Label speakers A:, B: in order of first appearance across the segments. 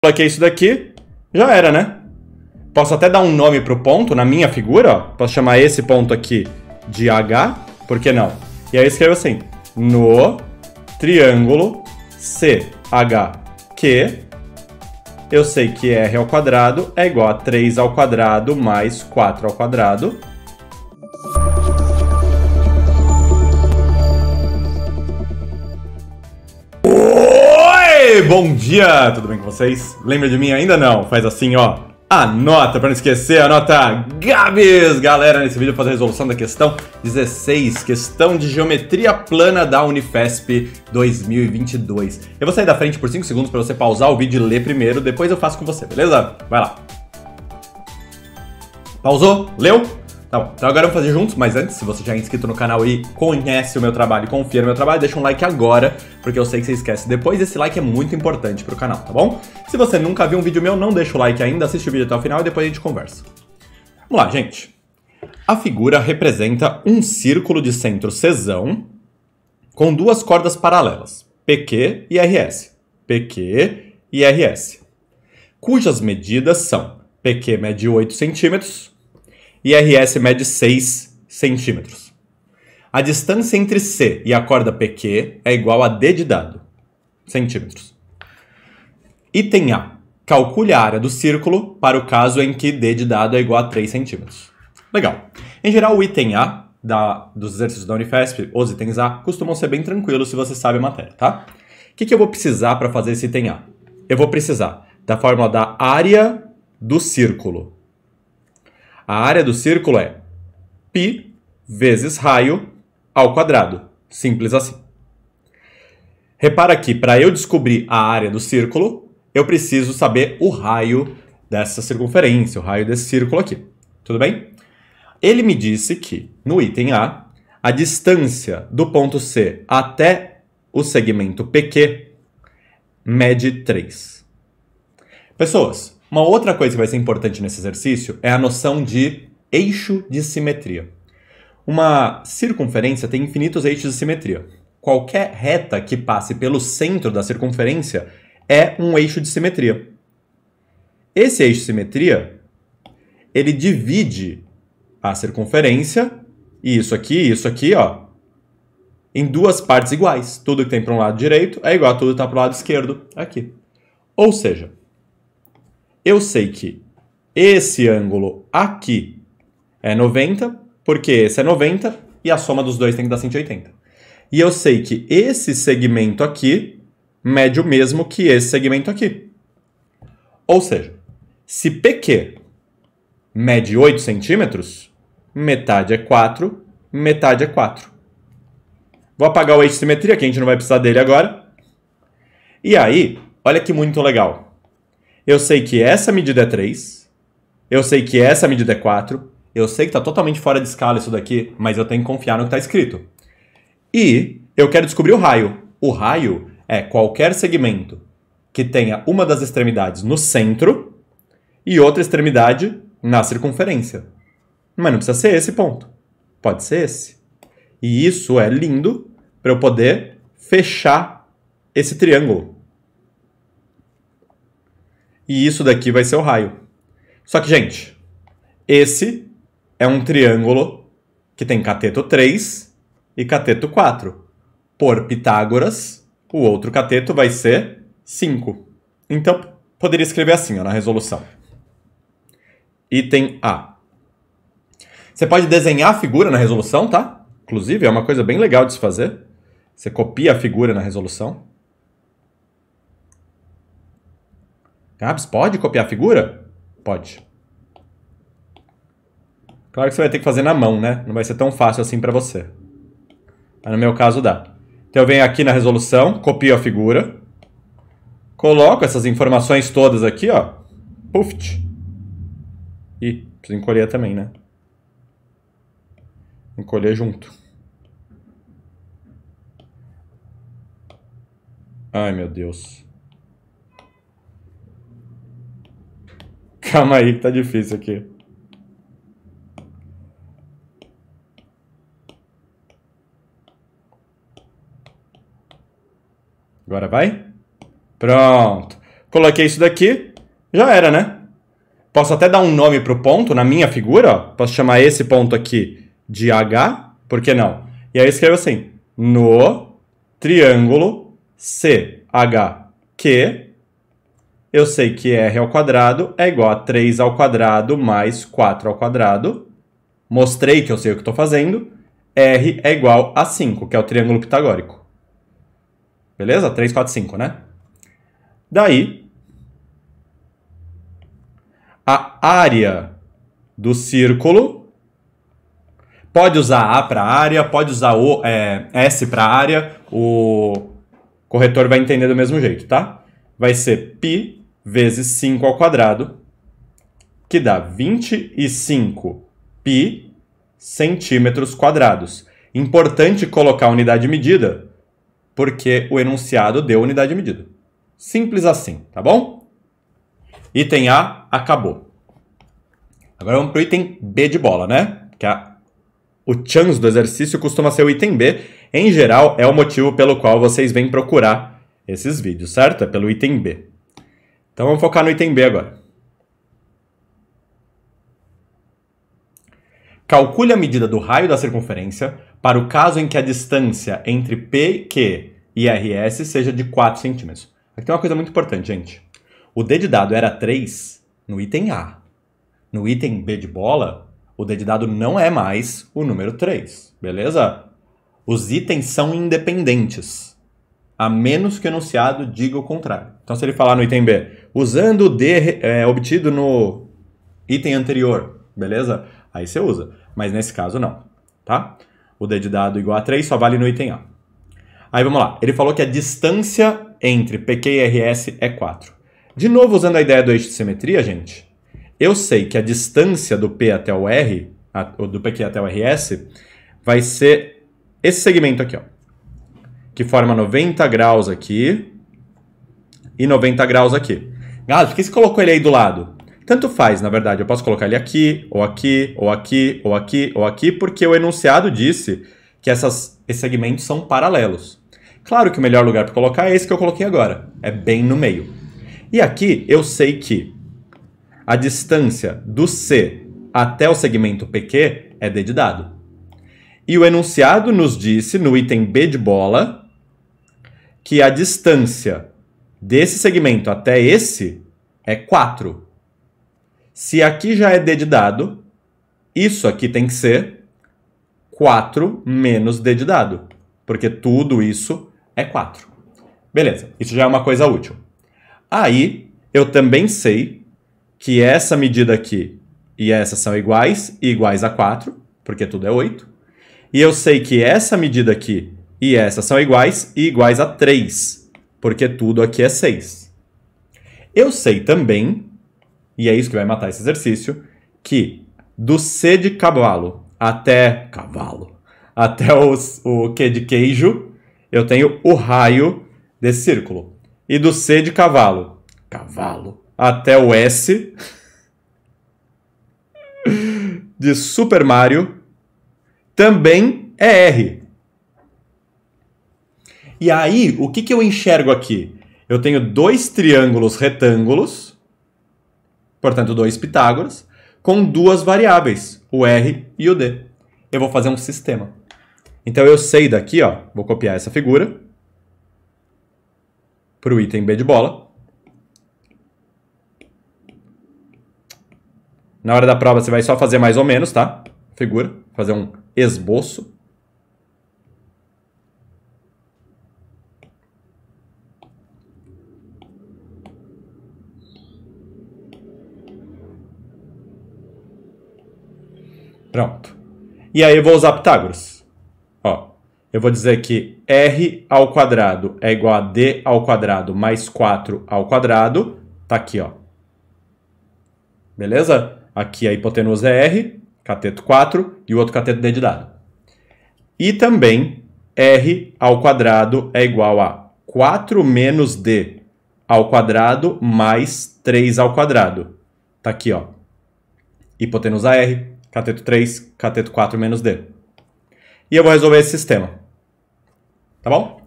A: Coloquei isso daqui, já era, né? Posso até dar um nome para o ponto na minha figura, ó. Posso chamar esse ponto aqui de H, por que não? E aí eu escrevo assim, no triângulo CHQ, eu sei que R ao quadrado é igual a 3 ao quadrado mais 4 ao quadrado bom dia! Tudo bem com vocês? Lembra de mim? Ainda não? Faz assim, ó. Anota, pra não esquecer, anota Gabs! Galera, nesse vídeo eu vou fazer a resolução da questão 16, questão de geometria plana da Unifesp 2022. Eu vou sair da frente por 5 segundos pra você pausar o vídeo e ler primeiro, depois eu faço com você, beleza? Vai lá. Pausou? Leu? Então, então agora vamos fazer juntos, mas antes, se você já é inscrito no canal e conhece o meu trabalho, confia no meu trabalho, deixa um like agora, porque eu sei que você esquece depois, esse like é muito importante pro canal, tá bom? Se você nunca viu um vídeo meu, não deixa o like ainda, assiste o vídeo até o final e depois a gente conversa. Vamos lá, gente. A figura representa um círculo de centro cesão com duas cordas paralelas, PQ e RS, PQ e RS, cujas medidas são PQ mede 8 centímetros, e RS mede 6 centímetros. A distância entre C e a corda PQ é igual a D de dado, centímetros. Item A. Calcule a área do círculo para o caso em que D de dado é igual a 3 centímetros. Legal. Em geral, o item A da, dos exercícios da Unifesp, os itens A, costumam ser bem tranquilos se você sabe a matéria, tá? O que, que eu vou precisar para fazer esse item A? Eu vou precisar da fórmula da área do círculo a área do círculo é π vezes raio ao quadrado. Simples assim. Repara que para eu descobrir a área do círculo, eu preciso saber o raio dessa circunferência, o raio desse círculo aqui. Tudo bem? Ele me disse que, no item A, a distância do ponto C até o segmento PQ mede 3. Pessoas, uma outra coisa que vai ser importante nesse exercício é a noção de eixo de simetria. Uma circunferência tem infinitos eixos de simetria. Qualquer reta que passe pelo centro da circunferência é um eixo de simetria. Esse eixo de simetria, ele divide a circunferência, e isso aqui, e isso aqui, ó, em duas partes iguais. Tudo que tem para um lado direito é igual a tudo que está para o lado esquerdo aqui. Ou seja, eu sei que esse ângulo aqui é 90, porque esse é 90 e a soma dos dois tem que dar 180. E eu sei que esse segmento aqui mede o mesmo que esse segmento aqui. Ou seja, se PQ mede 8 centímetros, metade é 4, metade é 4. Vou apagar o eixo de simetria, que a gente não vai precisar dele agora. E aí, olha que muito legal. Eu sei que essa medida é 3. Eu sei que essa medida é 4. Eu sei que está totalmente fora de escala isso daqui, mas eu tenho que confiar no que está escrito. E eu quero descobrir o raio. O raio é qualquer segmento que tenha uma das extremidades no centro e outra extremidade na circunferência. Mas não precisa ser esse ponto. Pode ser esse. E isso é lindo para eu poder fechar esse triângulo. E isso daqui vai ser o raio. Só que, gente, esse é um triângulo que tem cateto 3 e cateto 4. Por Pitágoras, o outro cateto vai ser 5. Então, poderia escrever assim ó, na resolução. Item A. Você pode desenhar a figura na resolução, tá? Inclusive, é uma coisa bem legal de se fazer. Você copia a figura na resolução. Gabs, pode copiar a figura? Pode. Claro que você vai ter que fazer na mão, né? Não vai ser tão fácil assim para você. Mas no meu caso dá. Então eu venho aqui na resolução, copio a figura, coloco essas informações todas aqui, ó. Puft. E preciso encolher também, né? Encolher junto. Ai, meu Deus. Calma aí que tá difícil aqui. Agora vai? Pronto. Coloquei isso daqui, já era, né? Posso até dar um nome para o ponto na minha figura, ó. Posso chamar esse ponto aqui de H, por que não? E aí eu escrevo assim, no triângulo CHQ eu sei que r ao quadrado é igual a 3 ao quadrado mais 4 ao quadrado. Mostrei que eu sei o que estou fazendo. r é igual a 5, que é o triângulo pitagórico. Beleza? 3, 4, 5, né? Daí, a área do círculo. Pode usar A para área, pode usar o, é, S para área. O corretor vai entender do mesmo jeito, tá? Vai ser π vezes 5 ao quadrado, que dá 25 pi centímetros quadrados. Importante colocar unidade de medida, porque o enunciado deu unidade de medida. Simples assim, tá bom? Item A acabou. Agora vamos para o item B de bola, né? Que é a, o chance do exercício costuma ser o item B. Em geral, é o motivo pelo qual vocês vêm procurar esses vídeos, certo? É pelo item B. Então vamos focar no item B agora. Calcule a medida do raio da circunferência para o caso em que a distância entre P, Q e RS seja de 4 centímetros. Aqui tem uma coisa muito importante, gente. O D de dado era 3 no item A. No item B de bola, o D de dado não é mais o número 3, beleza? Os itens são independentes, a menos que o enunciado diga o contrário. Então, se ele falar no item B, usando o D é, obtido no item anterior, beleza? Aí você usa. Mas nesse caso, não, tá? O D de dado igual a 3 só vale no item A. Aí vamos lá. Ele falou que a distância entre PQ e RS é 4. De novo, usando a ideia do eixo de simetria, gente, eu sei que a distância do P até o R, a, do PQ até o RS, vai ser esse segmento aqui, ó. Que forma 90 graus aqui e 90 graus aqui. Galo, por que você colocou ele aí do lado? Tanto faz, na verdade, eu posso colocar ele aqui, ou aqui, ou aqui, ou aqui, ou aqui, porque o enunciado disse que essas, esses segmentos são paralelos. Claro que o melhor lugar para colocar é esse que eu coloquei agora, é bem no meio. E aqui eu sei que a distância do C até o segmento PQ é D de dado. E o enunciado nos disse, no item B de bola, que a distância Desse segmento até esse é 4. Se aqui já é D de dado, isso aqui tem que ser 4 menos D de dado, porque tudo isso é 4. Beleza, isso já é uma coisa útil. Aí, eu também sei que essa medida aqui e essa são iguais, e iguais a 4, porque tudo é 8. E eu sei que essa medida aqui e essa são iguais, e iguais a 3, porque tudo aqui é 6. Eu sei também, e é isso que vai matar esse exercício, que do C de cavalo até cavalo, até os, o Q de queijo, eu tenho o raio desse círculo. E do C de cavalo, cavalo, até o S de Super Mario, também é R. E aí, o que, que eu enxergo aqui? Eu tenho dois triângulos retângulos, portanto, dois Pitágoras, com duas variáveis, o R e o D. Eu vou fazer um sistema. Então eu sei daqui, ó, vou copiar essa figura para o item B de bola. Na hora da prova você vai só fazer mais ou menos, tá? Figura, fazer um esboço. Pronto. E aí eu vou usar Pitágoras. Ó, eu vou dizer que r ao quadrado é igual a d ao quadrado mais 4 ao quadrado. Tá aqui, ó. Beleza? Aqui a hipotenusa é r, cateto 4 e o outro cateto d de dado. E também r ao quadrado é igual a 4 menos d ao quadrado mais 3 ao quadrado. Tá aqui, ó. Hipotenusa r, cateto 3, cateto 4 menos D. E eu vou resolver esse sistema. Tá bom?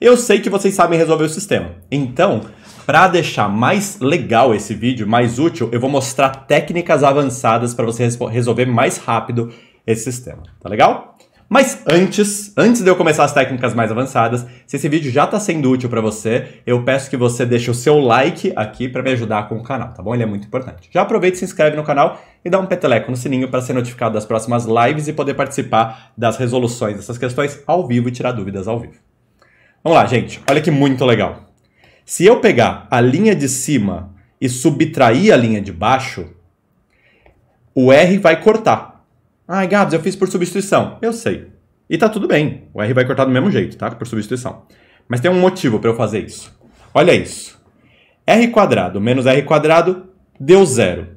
A: Eu sei que vocês sabem resolver o sistema. Então, para deixar mais legal esse vídeo, mais útil, eu vou mostrar técnicas avançadas para você resolver mais rápido esse sistema. Tá legal? Mas antes, antes de eu começar as técnicas mais avançadas, se esse vídeo já está sendo útil para você, eu peço que você deixe o seu like aqui para me ajudar com o canal, tá bom? Ele é muito importante. Já aproveita, se inscreve no canal e dá um peteleco no sininho para ser notificado das próximas lives e poder participar das resoluções dessas questões ao vivo e tirar dúvidas ao vivo. Vamos lá, gente. Olha que muito legal. Se eu pegar a linha de cima e subtrair a linha de baixo, o R vai cortar. Ah, Gabs, eu fiz por substituição. Eu sei. E tá tudo bem. O R vai cortar do mesmo jeito, tá? Por substituição. Mas tem um motivo para eu fazer isso. Olha isso. R quadrado menos R quadrado deu zero.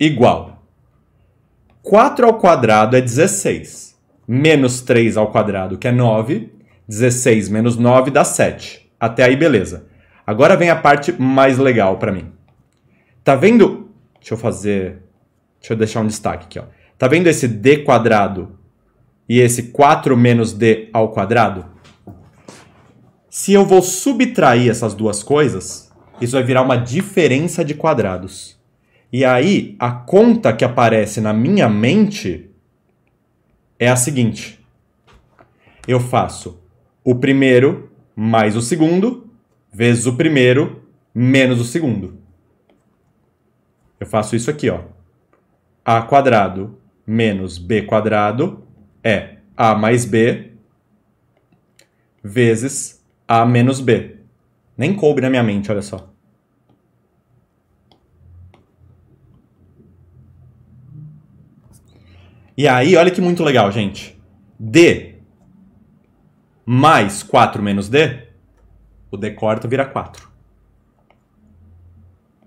A: Igual. 4 ao quadrado é 16. Menos 3 ao quadrado, que é 9. 16 menos 9 dá 7. Até aí, beleza. Agora vem a parte mais legal para mim. Tá vendo? Deixa eu fazer Deixa eu deixar um destaque aqui, ó. Tá vendo esse d quadrado e esse 4 menos d ao quadrado? Se eu vou subtrair essas duas coisas, isso vai virar uma diferença de quadrados. E aí, a conta que aparece na minha mente é a seguinte: eu faço o primeiro mais o segundo, vezes o primeiro menos o segundo. Eu faço isso aqui, ó a quadrado menos b quadrado é a mais b vezes a menos b. Nem coube na minha mente, olha só. E aí, olha que muito legal, gente. D mais 4 menos D, o D corta vira 4.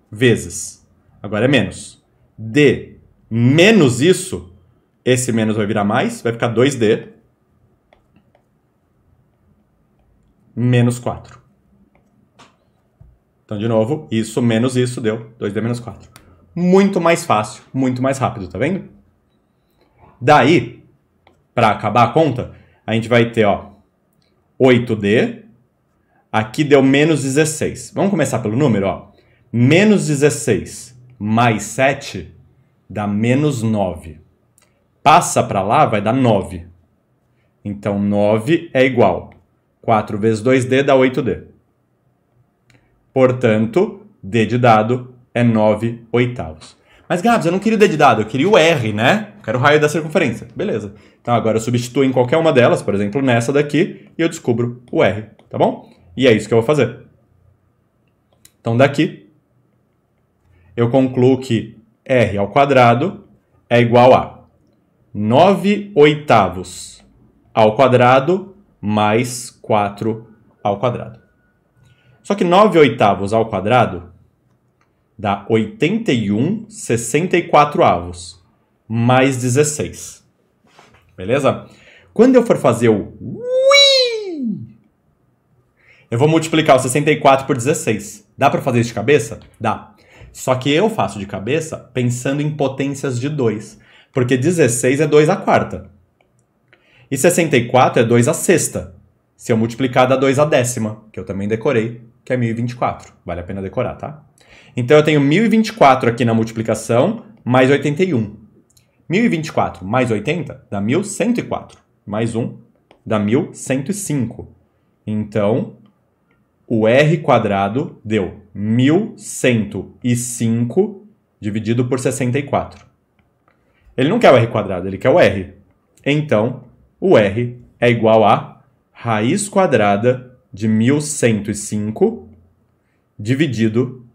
A: Vezes. Agora é menos. D menos isso, esse menos vai virar mais, vai ficar 2D menos 4. Então, de novo, isso menos isso deu 2D menos 4. Muito mais fácil, muito mais rápido, tá vendo? Daí, para acabar a conta, a gente vai ter ó, 8D, aqui deu menos 16. Vamos começar pelo número? Ó. Menos 16 mais 7 dá menos 9. Passa para lá, vai dar 9. Então, 9 é igual 4 vezes 2D dá 8D. Portanto, D de dado é 9 oitavos. Mas, Gabs, eu não queria o D de dado, eu queria o R, né? Eu quero o raio da circunferência. Beleza. Então, agora eu substituo em qualquer uma delas, por exemplo, nessa daqui, e eu descubro o R, tá bom? E é isso que eu vou fazer. Então, daqui, eu concluo que r ao quadrado é igual a 9 oitavos ao quadrado mais 4 ao quadrado. Só que 9 oitavos ao quadrado dá 81 64 avos mais 16. Beleza? Quando eu for fazer o ui, eu vou multiplicar o 64 por 16. Dá para fazer isso de cabeça? Dá. Só que eu faço de cabeça pensando em potências de 2, porque 16 é 2 à quarta. E 64 é 2 à sexta, se eu multiplicar dá 2 à décima, que eu também decorei, que é 1024. Vale a pena decorar, tá? Então eu tenho 1024 aqui na multiplicação, mais 81. 1024 mais 80 dá 1104. Mais 1 dá 1105. Então, o R quadrado deu 1105 dividido por 64. Ele não quer o r quadrado, ele quer o r. Então, o r é igual a raiz quadrada de 1105 dividido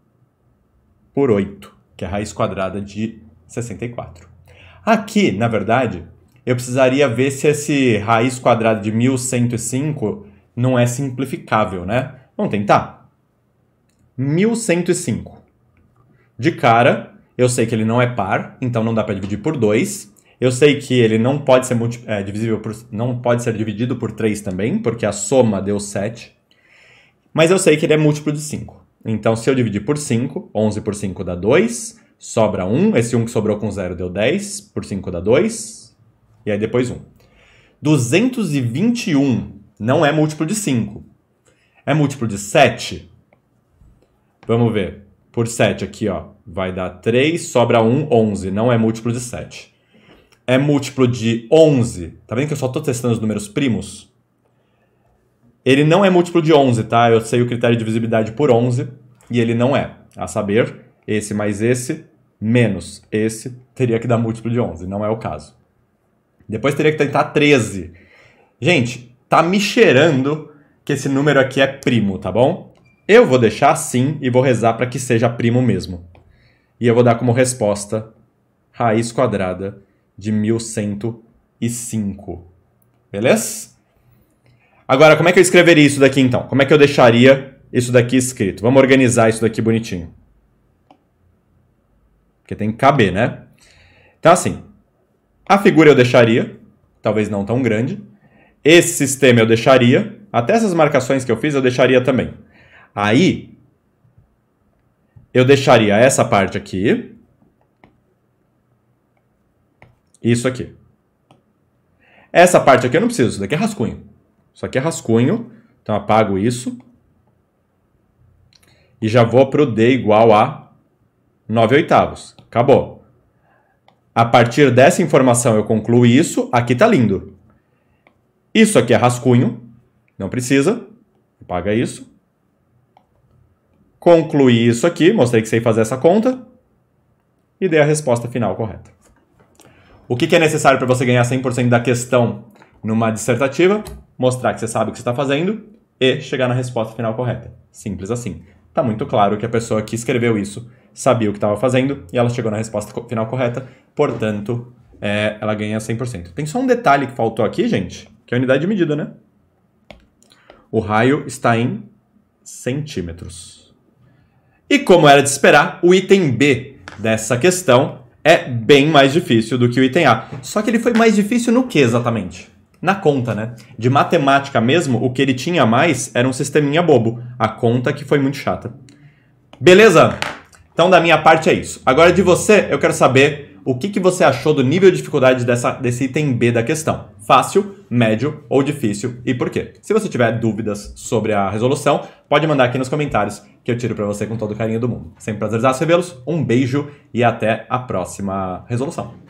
A: por 8, que é a raiz quadrada de 64. Aqui, na verdade, eu precisaria ver se esse raiz quadrada de 1105 não é simplificável, né? Vamos tentar? 1105. De cara, eu sei que ele não é par, então não dá para dividir por 2. Eu sei que ele não pode ser é, divisível por, não pode ser dividido por 3 também, porque a soma deu 7. Mas eu sei que ele é múltiplo de 5. Então, se eu dividir por 5, 11 por 5 dá 2, sobra 1, esse 1 que sobrou com 0 deu 10, por 5 dá 2, e aí depois 1. 221 não é múltiplo de 5. É múltiplo de 7? Vamos ver. Por 7 aqui, ó. Vai dar 3, sobra 1, 11. Não é múltiplo de 7. É múltiplo de 11. Tá vendo que eu só tô testando os números primos? Ele não é múltiplo de 11, tá? Eu sei o critério de divisibilidade por 11 e ele não é. A saber, esse mais esse menos esse teria que dar múltiplo de 11. Não é o caso. Depois teria que tentar 13. Gente, tá me cheirando que esse número aqui é primo, tá bom? Eu vou deixar assim e vou rezar para que seja primo mesmo. E eu vou dar como resposta raiz quadrada de 1105. Beleza? Agora, como é que eu escreveria isso daqui então? Como é que eu deixaria isso daqui escrito? Vamos organizar isso daqui bonitinho. Porque tem que caber, né? Então, assim, a figura eu deixaria, talvez não tão grande. Esse sistema eu deixaria. Até essas marcações que eu fiz eu deixaria também. Aí, eu deixaria essa parte aqui. Isso aqui. Essa parte aqui eu não preciso, isso daqui é rascunho. Isso aqui é rascunho, então apago isso. E já vou para o D igual a 9 oitavos. Acabou. A partir dessa informação eu concluo isso. Aqui está lindo. Isso aqui é rascunho. Não precisa. Apaga isso concluí isso aqui, mostrei que sei fazer essa conta e dei a resposta final correta. O que, que é necessário para você ganhar 100% da questão numa dissertativa? Mostrar que você sabe o que você está fazendo e chegar na resposta final correta. Simples assim. Tá muito claro que a pessoa que escreveu isso sabia o que estava fazendo e ela chegou na resposta final correta, portanto, é, ela ganha 100%. Tem só um detalhe que faltou aqui, gente, que é a unidade de medida, né? O raio está em centímetros. E como era de esperar, o item B dessa questão é bem mais difícil do que o item A. Só que ele foi mais difícil no que exatamente? Na conta, né? De matemática mesmo, o que ele tinha mais era um sisteminha bobo. A conta que foi muito chata. Beleza? Então, da minha parte é isso. Agora, de você, eu quero saber o que, que você achou do nível de dificuldade dessa, desse item B da questão fácil, médio ou difícil e por quê. Se você tiver dúvidas sobre a resolução, pode mandar aqui nos comentários que eu tiro para você com todo o carinho do mundo. Sempre em recebê los um beijo e até a próxima resolução.